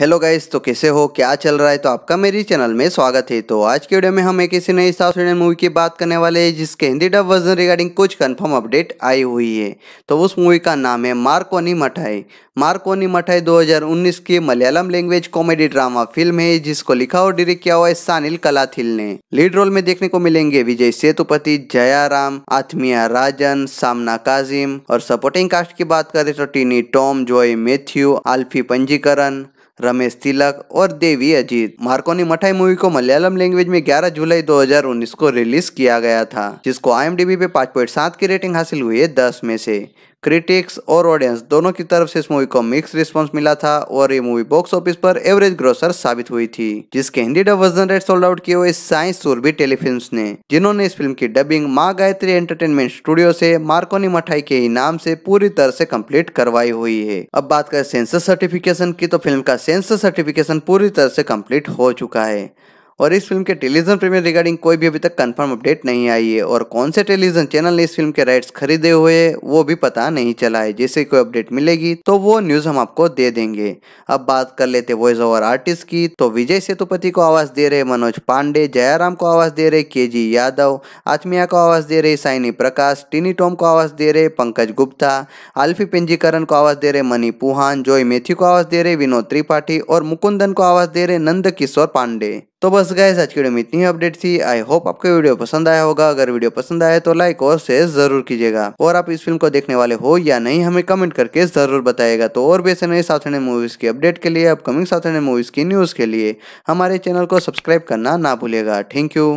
hello guys तो कैसे हो क्या चल रहा है तो आपका मेरी चैनल में स्वागत है तो आज के वीडियो में हम एक ऐसी नई साउथ इंडियन मूवी की बात करने वाले हैं जिसके हिंदी डब वर्जन रिगार्डिंग कुछ कंफर्म अपडेट आई हुई है तो उस मूवी का नाम है मार्कोनी मठाई मार्कोनी मठाई 2019 की मलयालम लैंग्वेज कॉमेडी ड्रामा फिल्म है जिसको लिखा और डिरेक्ट किया हुआ है सानिल कलाथिल ने लीड रोल में देखने को मिलेंगे विजय सेतुपति जयाराम आत्मिया राजन सामना काजिम और सपोर्टिंग कास्ट की बात करें तो टीनी टॉम जॉय मैथ्यू आल्फी पंजीकरण रमेश तिलक और देवी अजीत मार्कोनी मठाई मूवी को मलयालम लैंग्वेज में 11 जुलाई 2019 को रिलीज किया गया था जिसको आई पे 5.7 की रेटिंग हासिल हुई है 10 में से क्रिटिक्स और ऑडियंस दोनों की तरफ से इस मूवी को मिक्स रिस्पॉन्स मिला था और ये मूवी बॉक्स ऑफिस पर एवरेज ग्रोसर साबित हुई थी जिसके Hindi dub version rights sold out किए हुए साइंस सुरभि टेलीफिल्म ने जिन्होंने इस फिल्म की dubbing Maa Gayatri entertainment studio से मार्कोनी मठाई के ही नाम से पूरी तरह से कम्प्लीट करवाई हुई है अब बात करें सेंसर सर्टिफिकेशन की तो फिल्म का सेंसर सर्टिफिकेशन पूरी तरह से कम्प्लीट हो चुका है और इस फिल्म के टेलीविजन प्रीमियर रिगार्डिंग कोई भी अभी तक कंफर्म अपडेट नहीं आई है और कौन से टेलीविजन चैनल ने इस फिल्म के राइट्स खरीदे हुए वो भी पता नहीं चला है जैसे कोई अपडेट मिलेगी तो वो न्यूज हम आपको दे देंगे अब बात कर लेते वॉइस ओवर आर्टिस्ट की तो विजय सेतुपति को आवाज दे रहे मनोज पांडे जयाराम को आवाज दे रहे के जी यादव आत्मिया को आवाज दे रहे साइनी प्रकाश टिनी टॉम को आवाज दे रहे पंकज गुप्ता आल्फी पिंजीकरण को आवाज दे रहे मनी पुहान जोई मेथी को आवाज दे रहे विनोद त्रिपाठी और मुकुंदन को आवाज दे रहे नंद किशोर पांडे तो बस गए आज की वीडियो में इतनी अपडेट थी आई होप आपको वीडियो पसंद आया होगा अगर वीडियो पसंद आया तो लाइक और शेयर जरूर कीजिएगा और आप इस फिल्म को देखने वाले हो या नहीं हमें कमेंट करके जरूर बताएगा तो और भी ऐसे नए साथ मूवीज की अपडेट के लिए अपकमिंग साथ मूवीज की न्यूज के लिए हमारे चैनल को सब्सक्राइब करना ना भूलेगा थैंक यू